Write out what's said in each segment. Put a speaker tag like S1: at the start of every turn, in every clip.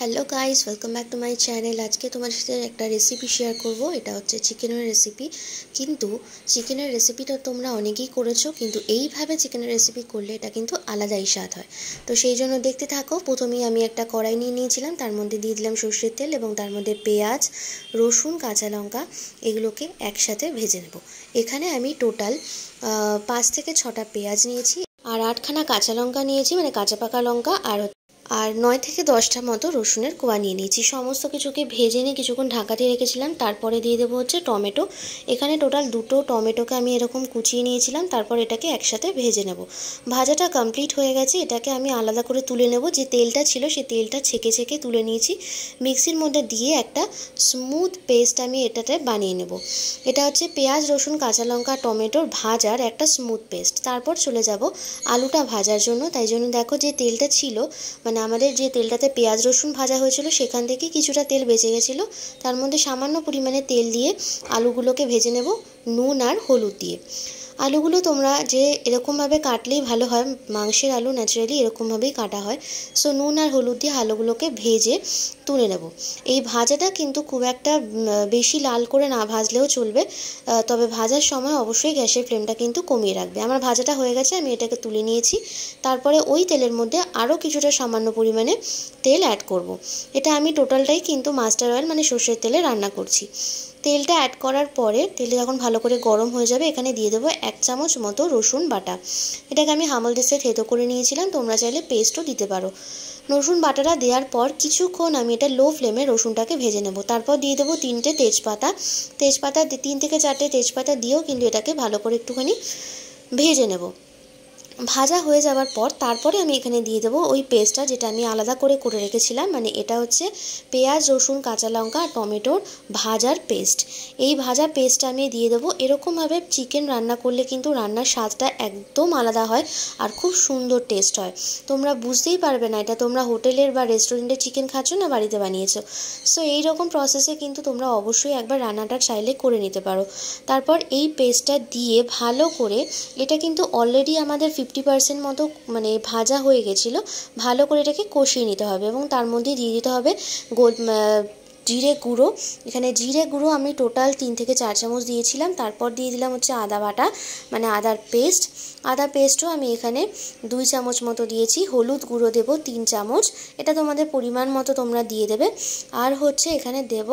S1: Hello guys welcome back to my channel আজকে তোমার সাথে একটা রেসিপি শেয়ার করব এটা হচ্ছে চিকেনের রেসিপি কিন্তু চিকেনের রেসিপিটা তোমরা অনেকেই করেছো কিন্তু এইভাবে চিকেনের রেসিপি করলে এটা কিন্তু আলাদাই স্বাদ হয় তো সেই জন্য দেখতে থাকো প্রথমেই আমি একটা কড়াই নিয়ে নিয়েছিলাম তার মধ্যে দিয়ে দিলাম সর্ষের তেল এবং তার মধ্যে পেঁয়াজ রসুন কাঁচা লঙ্কা এগুলোকে একসাথে ভেজে নেব এখানে আমি টোটাল পাঁচ থেকে ছটা পেঁয়াজ নিয়েছি আর আটখানা কাঁচা লঙ্কা নিয়েছি মানে কাঁচা পাকা লঙ্কা আর আর নয় থেকে দশটা মতো রসুনের কোয়া নিয়ে নিয়েছি সমস্ত কিছুকে ভেজে নিয়ে কিছুক্ষণ ঢাকাতে রেখেছিলাম তারপরে দিয়ে দেবো হচ্ছে টমেটো এখানে টোটাল দুটো টমেটোকে আমি এরকম কুচিয়ে নিয়েছিলাম তারপর এটাকে একসাথে ভেজে নেব ভাজাটা কমপ্লিট হয়ে গেছে এটাকে আমি আলাদা করে তুলে নেব যে তেলটা ছিল সে তেলটা ছেঁকে ছেঁকে তুলে নিয়েছি মিক্সির মধ্যে দিয়ে একটা স্মুথ পেস্ট আমি এটাতে বানিয়ে নেব এটা হচ্ছে পেঁয়াজ রসুন কাঁচা লঙ্কা টমেটোর ভাজার একটা স্মুথ পেস্ট তারপর চলে যাব আলুটা ভাজার জন্য তাই জন্য দেখো যে তেলটা ছিল মানে মানে আমাদের যে তেলটাতে পেঁয়াজ রসুন ভাজা হয়েছিল সেখান থেকে কিছুটা তেল বেঁচে গেছিলো তার মধ্যে সামান্য পরিমাণে তেল দিয়ে আলুগুলোকে ভেজে নেব নুন আর হলুদ দিয়ে আলুগুলো তোমরা যে এরকমভাবে কাটলেই ভালো হয় মাংসের আলু ন্যাচারালি এরকমভাবেই কাটা হয় সো নুন আর হলুদ দিয়ে আলুগুলোকে ভেজে তুলে নেব এই ভাজাটা কিন্তু খুব একটা বেশি লাল করে না ভাজলেও চলবে তবে ভাজার সময় অবশ্যই গ্যাসের ফ্লেমটা কিন্তু কমিয়ে রাখবে আমার ভাজাটা হয়ে গেছে আমি এটাকে তুলে নিয়েছি তারপরে ওই তেলের মধ্যে আরও কিছুটা সামান্য পরিমাণে তেল অ্যাড করব। এটা আমি টোটালটাই কিন্তু মাস্টার অয়েল মানে সর্ষের তেলে রান্না করছি তেলটা অ্যাড করার পরে তেলটা যখন ভালো করে গরম হয়ে যাবে এখানে দিয়ে দেবো এক চামচ মতো রসুন বাটা এটাকে আমি হামল দেশে থেতো করে নিয়েছিলাম তোমরা চাইলে পেস্টও দিতে পারো রসুন বাটাটা দেওয়ার পর কিছুক্ষণ আমি এটা লো ফ্লেমে রসুনটাকে ভেজে নেব তারপর দিয়ে দেবো তিনটে তেজপাতা তেজপাতা তিন থেকে চারটে তেজপাতা দিয়েও কিন্তু এটাকে ভালো করে একটুখানি ভেজে নেবো ভাজা হয়ে যাওয়ার পর তারপরে আমি এখানে দিয়ে দেবো ওই পেস্টটা যেটা আমি আলাদা করে করে রেখেছিলাম মানে এটা হচ্ছে পেঁয়াজ রসুন কাঁচা লঙ্কা আর টমেটোর ভাজার পেস্ট এই ভাজা পেস্টটা আমি দিয়ে দেবো এরকমভাবে চিকেন রান্না করলে কিন্তু রান্নার স্বাদটা একদম আলাদা হয় আর খুব সুন্দর টেস্ট হয় তোমরা বুঝতেই পারবে না এটা তোমরা হোটেলের বা রেস্টুরেন্টে চিকেন খাচ্ছ না বাড়িতে বানিয়েছো সো এই রকম প্রসেসে কিন্তু তোমরা অবশ্যই একবার রান্নাটা চাইলে করে নিতে পারো তারপর এই পেস্টটা দিয়ে ভালো করে এটা কিন্তু অলরেডি আমাদের ফিফটি পার্সেন্ট মতো মানে ভাজা হয়ে গেছিলো ভালো করে এটাকে কষিয়ে নিতে হবে এবং তার মধ্যে দিয়ে দিতে হবে গোল জিরে গুঁড়ো এখানে জিরে গুঁড়ো আমি টোটাল তিন থেকে চার চামচ দিয়েছিলাম তারপর দিয়ে দিলাম হচ্ছে আদা বাটা মানে আদার পেস্ট আদা পেস্টও আমি এখানে দুই চামচ মতো দিয়েছি হলুদ গুঁড়ো দেব তিন চামচ এটা তোমাদের পরিমাণ মতো তোমরা দিয়ে দেবে আর হচ্ছে এখানে দেব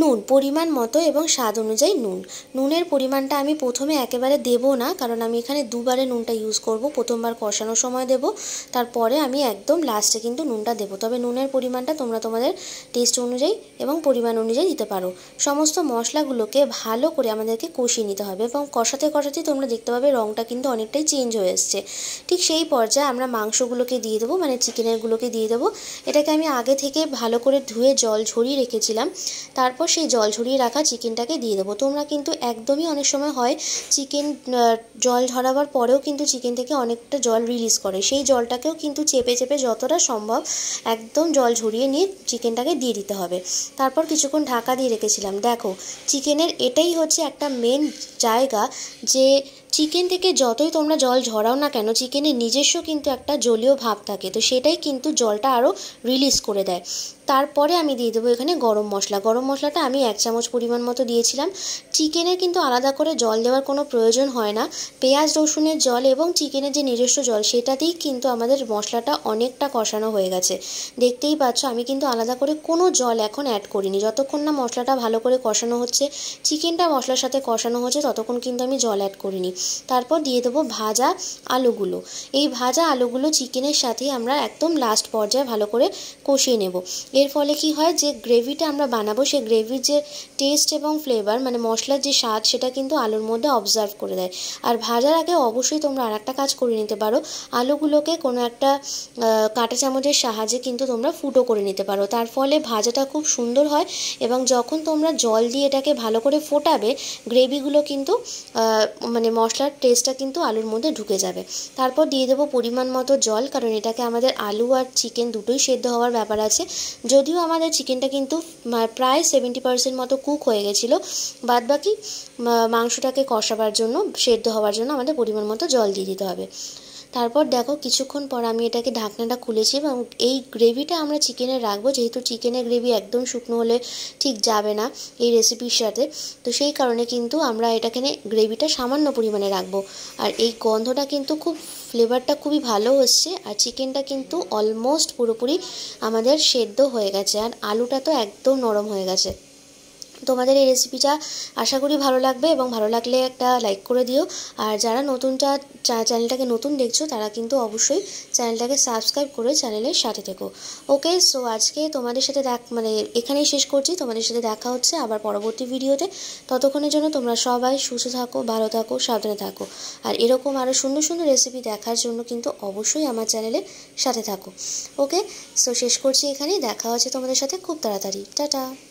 S1: নুন পরিমাণ মতো এবং স্বাদ অনুযায়ী নুন নুনের পরিমাণটা আমি প্রথমে একেবারে দেব না কারণ আমি এখানে দুবারে নুনটা ইউজ করব প্রথমবার কষানোর সময় দেব তারপরে আমি একদম লাস্টে কিন্তু নুনটা দেবো তবে নুনের পরিমাণটা তোমরা তোমাদের টেস্ট অনুযায়ী এবং পরিমাণ অনুযায়ী দিতে পারো সমস্ত মশলাগুলোকে ভালো করে আমাদেরকে কষিয়ে নিতে হবে এবং কষাতে কষাতে তোমরা দেখতে পাবে রঙটা কিন্তু অনেকটাই চেঞ্জ হয়ে এসছে ঠিক সেই পর্যায়ে আমরা মাংসগুলোকে দিয়ে দেবো মানে চিকেনেরগুলোকে দিয়ে দেবো এটাকে আমি আগে থেকে ভালো করে ধুয়ে জল ঝরিয়ে রেখেছিলাম তারপর সেই জল ঝরিয়ে রাখা চিকেনটাকে দিয়ে দেবো তোমরা কিন্তু একদমই অনেক সময় হয় চিকেন জল ঝরাবার পরেও কিন্তু চিকেন থেকে অনেকটা জল রিলিজ করে সেই জলটাকেও কিন্তু চেপে চেপে যতটা সম্ভব একদম জল ঝরিয়ে নিয়ে চিকেনটাকে দিয়ে দিতে হবে তারপর কিছুক্ষণ ঢাকা দিয়ে রেখেছিলাম দেখো চিকেনের এটাই হচ্ছে একটা মেন জায়গা যে চিকেন থেকে যতই তোমরা জল ঝরাও না কেন চিকেনের নিজস্ব কিন্তু একটা জলীয় ভাব থাকে তো সেটাই কিন্তু জলটা আরও রিলিজ করে দেয় তারপরে আমি দিয়ে দেবো এখানে গরম মশলা গরম মশলাটা আমি এক চামচ পরিমাণ মতো দিয়েছিলাম চিকেনের কিন্তু আলাদা করে জল দেওয়ার কোনো প্রয়োজন হয় না পেঁয়াজ রসুনের জল এবং চিকেনের যে নিজস্ব জল সেটাতেই কিন্তু আমাদের মশলাটা অনেকটা কষানো হয়ে গেছে দেখতেই পাচ্ছ আমি কিন্তু আলাদা করে কোনো জল এখন অ্যাড করিনি যতক্ষণ না মশলাটা ভালো করে কষানো হচ্ছে চিকেনটা মশলার সাথে কষানো হচ্ছে ততক্ষণ কিন্তু আমি জল অ্যাড করিনি তারপর দিয়ে দেবো ভাজা আলুগুলো এই ভাজা আলুগুলো চিকেনের সাথে আমরা একদম লাস্ট পর্যায়ে ভালো করে কষিয়ে নেব এর ফলে কি হয় যে গ্রেভিটা আমরা বানাবো সেই গ্রেভির যে টেস্ট এবং ফ্লেভার মানে মশলার যে স্বাদ সেটা কিন্তু আলুর মধ্যে অবজার্ভ করে দেয় আর ভাজার আগে অবশ্যই তোমরা আর একটা কাজ করে নিতে পারো আলুগুলোকে কোনো একটা কাঁটা চামচের সাহায্যে কিন্তু তোমরা ফুটো করে নিতে পারো তার ফলে ভাজাটা খুব সুন্দর হয় এবং যখন তোমরা জল দিয়ে এটাকে ভালো করে ফোটাবে গ্রেভিগুলো কিন্তু মানে মশলা মশলার টেস্টটা কিন্তু আলুর মধ্যে ঢুকে যাবে তারপর দিয়ে দেবো পরিমাণ মতো জল কারণ এটাকে আমাদের আলু আর চিকেন দুটোই সেদ্ধ হওয়ার ব্যাপার আছে যদিও আমাদের চিকেনটা কিন্তু প্রায় সেভেন্টি পার্সেন্ট মতো কুক হয়ে গেছিলো বাদ বাকি মাংসটাকে কষাবার জন্য সেদ্ধ হওয়ার জন্য আমাদের পরিমাণ মতো জল দিয়ে দিতে হবে তারপর দেখো কিছুক্ষণ পর আমি এটাকে ঢাকনাটা খুলেছি এবং এই গ্রেভিটা আমরা চিকেনে রাখবো যেহেতু চিকেনের গ্রেভি একদম শুকনো হলে ঠিক যাবে না এই রেসিপির সাথে তো সেই কারণে কিন্তু আমরা এটাকে গ্রেভিটা সামান্য পরিমাণে রাখবো আর এই গন্ধটা কিন্তু খুব ফ্লেভারটা খুবই ভালো হচ্ছে আর চিকেনটা কিন্তু অলমোস্ট পুরোপুরি আমাদের সেদ্ধ হয়ে গেছে আর আলুটা তো একদম নরম হয়ে গেছে তোমাদের এই রেসিপিটা আশা করি ভালো লাগবে এবং ভালো লাগলে একটা লাইক করে দিও আর যারা নতুনটা চ্যানেলটাকে নতুন দেখছো তারা কিন্তু অবশ্যই চ্যানেলটাকে সাবস্ক্রাইব করে চ্যানেলের সাথে থেকো ওকে সো আজকে তোমাদের সাথে দেখ মানে এখানেই শেষ করছি তোমাদের সাথে দেখা হচ্ছে আবার পরবর্তী ভিডিওতে ততক্ষণের জন্য তোমরা সবাই সুস্থ থাকো ভালো থাকো সাবধানে থাকো আর এরকম আরও সুন্দর সুন্দর রেসিপি দেখার জন্য কিন্তু অবশ্যই আমার চ্যানেলের সাথে থাকো ওকে সো শেষ করছি এখানেই দেখা হচ্ছে তোমাদের সাথে খুব তাড়াতাড়ি টাটা